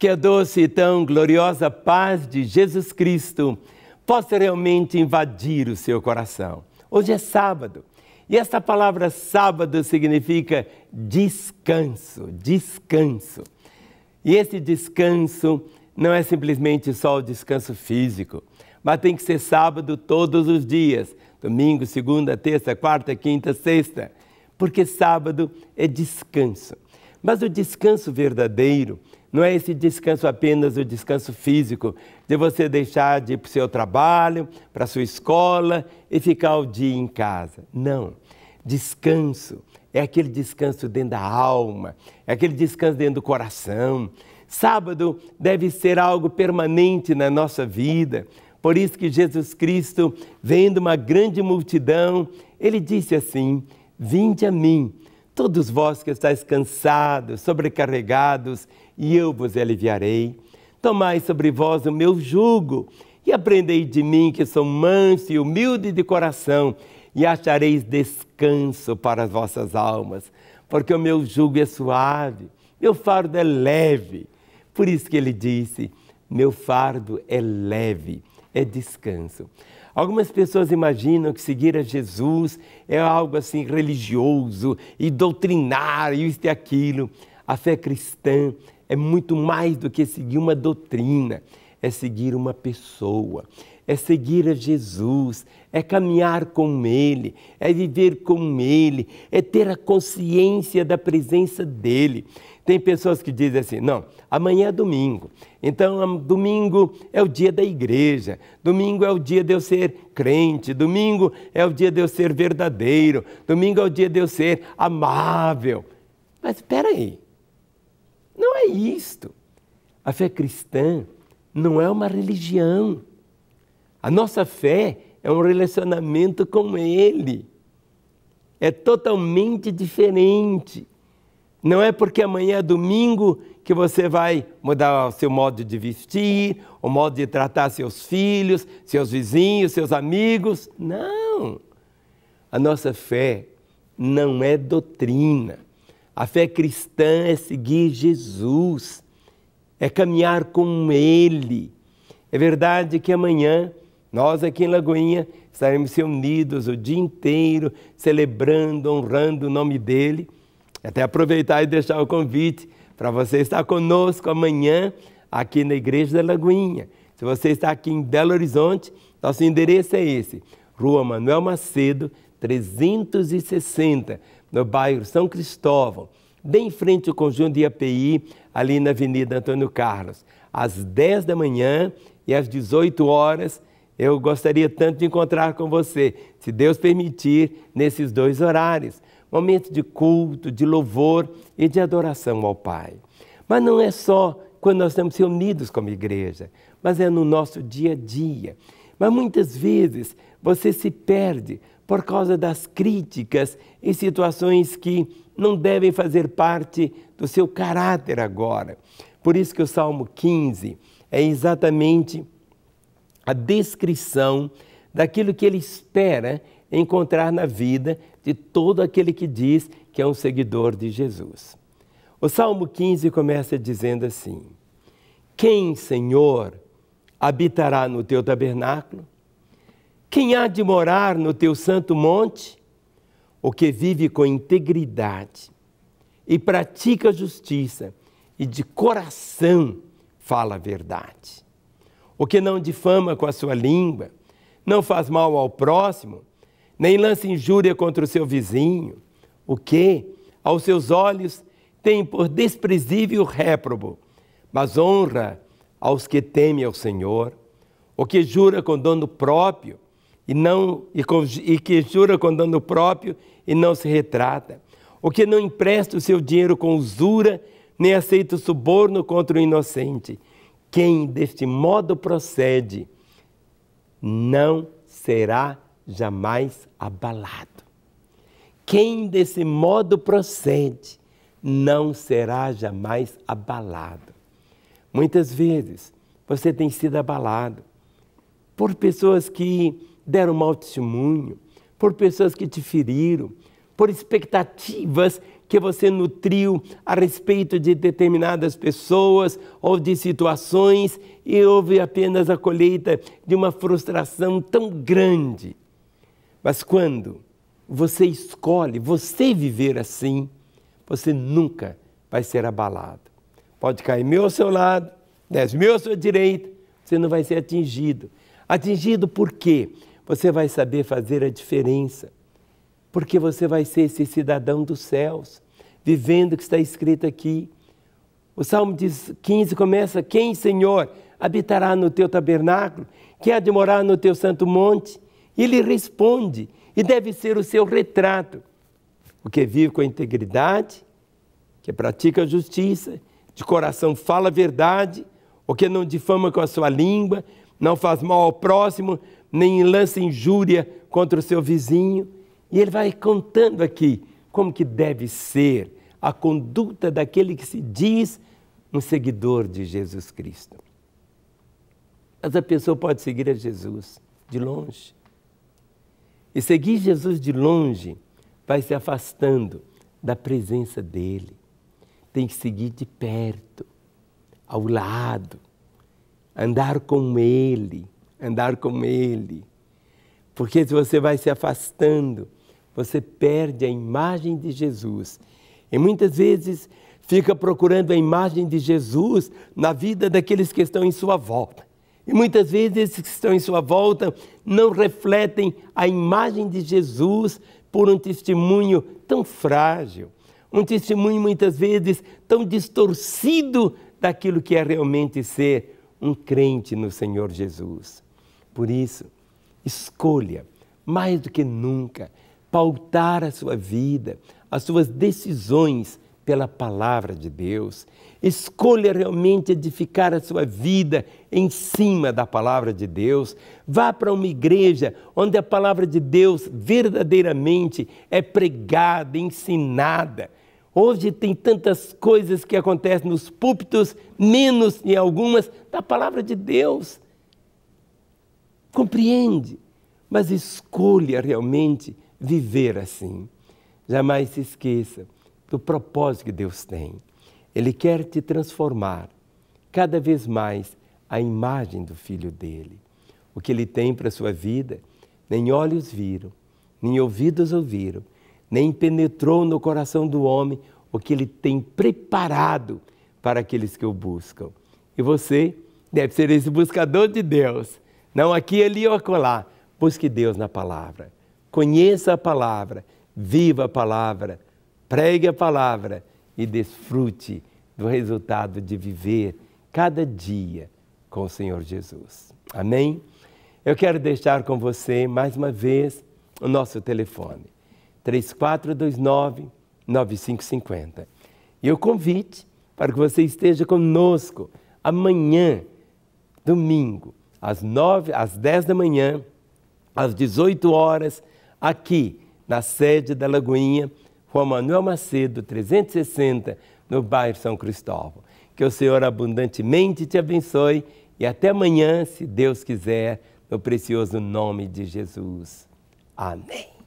que a doce e tão gloriosa paz de Jesus Cristo possa realmente invadir o seu coração. Hoje é sábado e esta palavra sábado significa descanso, descanso. E esse descanso não é simplesmente só o descanso físico, mas tem que ser sábado todos os dias domingo, segunda, terça, quarta, quinta, sexta porque sábado é descanso. Mas o descanso verdadeiro não é esse descanso apenas o descanso físico, de você deixar de ir para o seu trabalho, para a sua escola e ficar o dia em casa. Não. Descanso é aquele descanso dentro da alma, é aquele descanso dentro do coração. Sábado deve ser algo permanente na nossa vida. Por isso que Jesus Cristo, vendo uma grande multidão, ele disse assim: Vinde a mim, todos vós que estáis cansados, sobrecarregados e eu vos aliviarei. Tomai sobre vós o meu jugo e aprendei de mim, que sou manso e humilde de coração, e achareis descanso para as vossas almas, porque o meu jugo é suave, meu fardo é leve. Por isso que ele disse: meu fardo é leve, é descanso. Algumas pessoas imaginam que seguir a Jesus é algo assim religioso e doutrinário, isso e aquilo. A fé cristã é muito mais do que seguir uma doutrina, é seguir uma pessoa, é seguir a Jesus, é caminhar com Ele, é viver com Ele, é ter a consciência da presença dEle. Tem pessoas que dizem assim: não, amanhã é domingo, então domingo é o dia da igreja, domingo é o dia de eu ser crente, domingo é o dia de eu ser verdadeiro, domingo é o dia de eu ser amável. Mas espera aí, isto. A fé cristã não é uma religião. A nossa fé é um relacionamento com Ele. É totalmente diferente. Não é porque amanhã é domingo que você vai mudar o seu modo de vestir, o modo de tratar seus filhos, seus vizinhos, seus amigos. Não! A nossa fé não é doutrina. A fé cristã é seguir Jesus, é caminhar com Ele. É verdade que amanhã nós aqui em Lagoinha estaremos reunidos o dia inteiro, celebrando, honrando o nome dEle. Até aproveitar e deixar o convite para você estar conosco amanhã aqui na Igreja da Lagoinha. Se você está aqui em Belo Horizonte, nosso endereço é esse: Rua Manuel Macedo, 360, no bairro São Cristóvão, bem em frente ao conjunto de API, ali na Avenida Antônio Carlos. Às 10 da manhã e às 18 horas, eu gostaria tanto de encontrar com você, se Deus permitir, nesses dois horários. Momento de culto, de louvor e de adoração ao Pai. Mas não é só quando nós estamos reunidos como igreja, mas é no nosso dia a dia. Mas muitas vezes você se perde por causa das críticas em situações que não devem fazer parte do seu caráter agora. Por isso que o Salmo 15 é exatamente a descrição daquilo que ele espera encontrar na vida de todo aquele que diz que é um seguidor de Jesus. O Salmo 15 começa dizendo assim: Quem, Senhor, habitará no teu tabernáculo? Quem há de morar no teu santo monte? O que vive com integridade e pratica justiça e de coração fala a verdade. O que não difama com a sua língua, não faz mal ao próximo, nem lança injúria contra o seu vizinho, o que, aos seus olhos, tem por desprezível réprobo, mas honra aos que temem ao Senhor, o que jura com dono próprio e não e, com, e que jura com dono próprio e não se retrata, o que não empresta o seu dinheiro com usura, nem aceita o suborno contra o inocente. Quem deste modo procede não será jamais abalado. Quem desse modo procede não será jamais abalado. Muitas vezes você tem sido abalado por pessoas que deram mau testemunho, por pessoas que te feriram, por expectativas que você nutriu a respeito de determinadas pessoas ou de situações e houve apenas a colheita de uma frustração tão grande. Mas quando você escolhe você viver assim, você nunca vai ser abalado. Pode cair mil ao seu lado, dez mil à sua direita, você não vai ser atingido. Atingido por quê? Você vai saber fazer a diferença. Porque você vai ser esse cidadão dos céus, vivendo o que está escrito aqui. O Salmo 15 começa: Quem, Senhor, habitará no teu tabernáculo? Quem há de morar no teu santo monte? E ele responde, e deve ser o seu retrato: o que é vive com integridade, que pratica a justiça, de coração fala a verdade, o que não difama com a sua língua, não faz mal ao próximo, nem lança injúria contra o seu vizinho. E ele vai contando aqui como que deve ser a conduta daquele que se diz um seguidor de Jesus Cristo. Mas a pessoa pode seguir a Jesus de longe. E seguir Jesus de longe vai se afastando da presença dele, tem que seguir de perto, ao lado, andar com Ele, andar com Ele. Porque se você vai se afastando, você perde a imagem de Jesus. E muitas vezes fica procurando a imagem de Jesus na vida daqueles que estão em sua volta. E muitas vezes esses que estão em sua volta não refletem a imagem de Jesus por um testemunho tão frágil, um testemunho muitas vezes tão distorcido daquilo que é realmente ser um crente no Senhor Jesus. Por isso, escolha, mais do que nunca, pautar a sua vida, as suas decisões pela palavra de Deus. Escolha realmente edificar a sua vida em cima da palavra de Deus. Vá para uma igreja onde a palavra de Deus verdadeiramente é pregada, ensinada. Hoje tem tantas coisas que acontecem nos púlpitos, menos em algumas da palavra de Deus. Compreende, mas escolha realmente viver assim. Jamais se esqueça do propósito que Deus tem. Ele quer te transformar cada vez mais à imagem do Filho dele. O que ele tem para a sua vida, nem olhos viram, nem ouvidos ouviram, nem penetrou no coração do homem o que ele tem preparado para aqueles que o buscam. E você deve ser esse buscador de Deus, não aqui, ali ou acolá. Busque Deus na palavra, conheça a palavra, viva a palavra pregue a palavra e desfrute do resultado de viver cada dia com o Senhor Jesus. Amém? Eu quero deixar com você mais uma vez o nosso telefone 3429 9550. E o convite para que você esteja conosco amanhã, domingo, às 9, às 10 da manhã, às 18 horas, aqui na sede da Lagoinha Juan Manuel Macedo, 360, no bairro São Cristóvão. Que o Senhor abundantemente te abençoe e até amanhã, se Deus quiser, no precioso nome de Jesus. Amém.